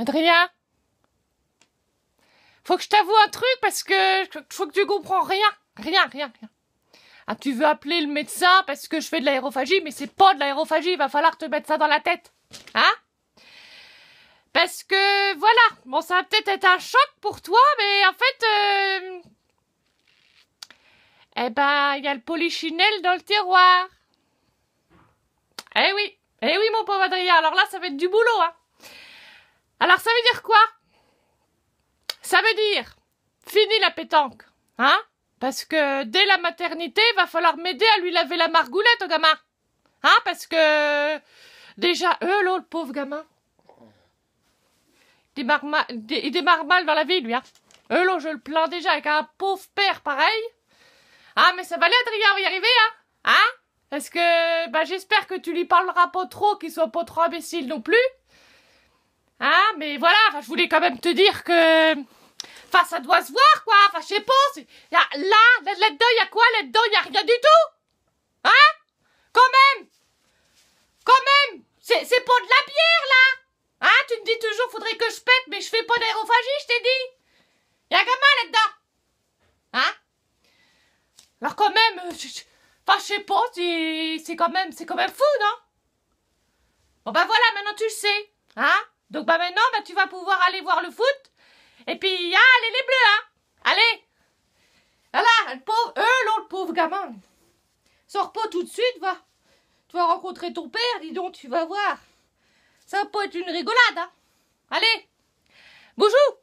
Adrien Faut que je t'avoue un truc parce que faut que tu comprends rien. Rien, rien, rien. Ah, tu veux appeler le médecin parce que je fais de l'aérophagie, mais c'est pas de l'aérophagie, il va falloir te mettre ça dans la tête. Hein Parce que, voilà, bon, ça va peut-être un choc pour toi, mais en fait... Euh, eh ben, il y a le polychinelle dans le tiroir. Eh oui, eh oui, mon pauvre Adrien, alors là, ça va être du boulot, hein alors ça veut dire quoi Ça veut dire fini la pétanque, hein Parce que dès la maternité, va falloir m'aider à lui laver la margoulette au gamin. Hein Parce que déjà, eux, le pauvre gamin. Il démarre, mal, mal dans la vie, lui. Hein. Euh, je le plains déjà avec un pauvre père pareil. Ah, mais ça va aller, Adrien, va y arriver, hein Hein Parce que, bah, j'espère que tu lui parleras pas trop, qu'il soit pas trop imbécile non plus mais voilà, je voulais quand même te dire que... Enfin, ça doit se voir, quoi. Enfin, je sais pas. là, là-dedans, il y a quoi Là-dedans, il y a rien du tout. Hein Quand même Quand même C'est, pas de la bière, là Hein Tu me dis toujours, faudrait que je pète, mais je fais pas d'aérophagie, je t'ai dit. Il y a là-dedans. Hein Alors quand même, euh, je, enfin, je sais pas, c'est, c'est quand même, c'est quand même fou, non Bon bah voilà, maintenant tu le sais. Hein donc bah maintenant, bah, tu vas pouvoir aller voir le foot. Et puis, allez les bleus, hein Allez Voilà, le pauvre, eux, le pauvre gamin. Sors pas tout de suite, va. Tu vas rencontrer ton père, dis donc, tu vas voir. Ça va pas être une rigolade, hein Allez Bonjour